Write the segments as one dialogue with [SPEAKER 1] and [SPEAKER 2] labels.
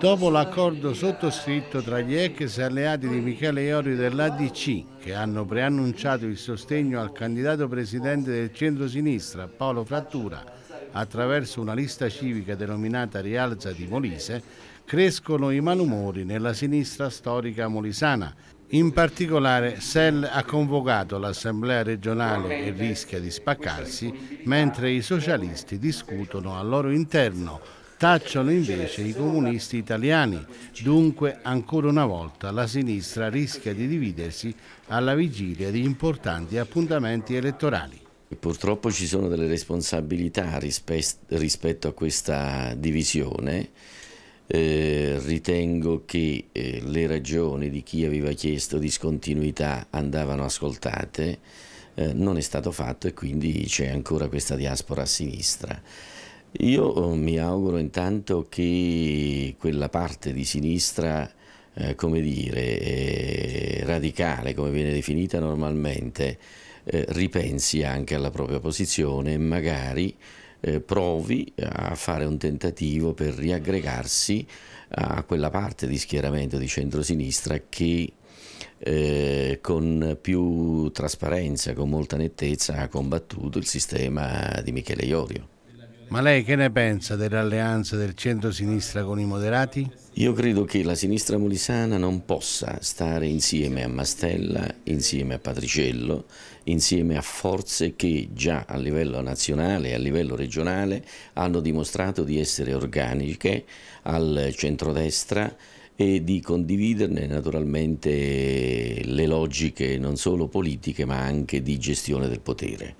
[SPEAKER 1] dopo l'accordo sottoscritto tra gli ex alleati di Michele Iori dell'ADC, che hanno preannunciato il sostegno al candidato presidente del centro-sinistra Paolo Frattura attraverso una lista civica denominata Rialza di Molise, crescono i malumori nella sinistra storica molisana. In particolare Sell ha convocato l'assemblea regionale e rischia di spaccarsi, mentre i socialisti discutono al loro interno tacciano invece i comunisti italiani. Dunque, ancora una volta, la sinistra rischia di dividersi alla vigilia di importanti appuntamenti elettorali.
[SPEAKER 2] Purtroppo ci sono delle responsabilità rispetto a questa divisione. Eh, ritengo che eh, le ragioni di chi aveva chiesto discontinuità andavano ascoltate, eh, non è stato fatto e quindi c'è ancora questa diaspora a sinistra. Io eh, mi auguro intanto che quella parte di sinistra, eh, come dire, eh, radicale, come viene definita normalmente, eh, ripensi anche alla propria posizione e magari eh, provi a fare un tentativo per riaggregarsi a quella parte di schieramento di centrosinistra che eh, con più trasparenza, con molta nettezza ha combattuto il sistema di Michele Iorio.
[SPEAKER 1] Ma lei che ne pensa dell'alleanza del centro-sinistra con i moderati?
[SPEAKER 2] Io credo che la sinistra molisana non possa stare insieme a Mastella, insieme a Patriciello, insieme a forze che già a livello nazionale e a livello regionale hanno dimostrato di essere organiche al centrodestra e di condividerne naturalmente le logiche non solo politiche ma anche di gestione del potere.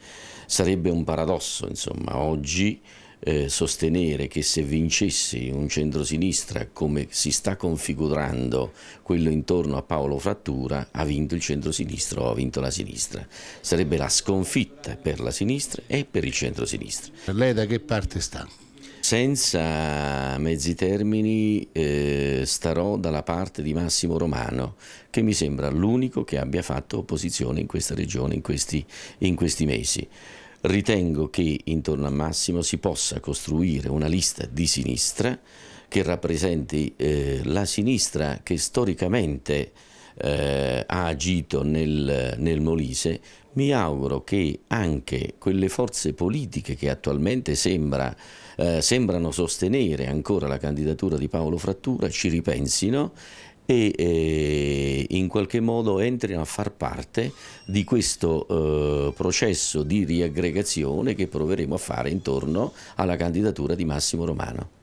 [SPEAKER 2] Sarebbe un paradosso insomma oggi eh, sostenere che se vincessi un centrosinistra come si sta configurando quello intorno a Paolo Frattura ha vinto il centrosinistra o ha vinto la sinistra. Sarebbe la sconfitta per la sinistra e per il centrosinistra. Lei da che parte sta? senza mezzi termini eh, starò dalla parte di Massimo Romano, che mi sembra l'unico che abbia fatto opposizione in questa regione in questi, in questi mesi. Ritengo che intorno a Massimo si possa costruire una lista di sinistra che rappresenti eh, la sinistra che storicamente eh, ha agito nel, nel Molise mi auguro che anche quelle forze politiche che attualmente sembra, eh, sembrano sostenere ancora la candidatura di Paolo Frattura ci ripensino e eh, in qualche modo entrino a far parte di questo eh, processo di riaggregazione che proveremo a fare intorno alla candidatura di Massimo Romano.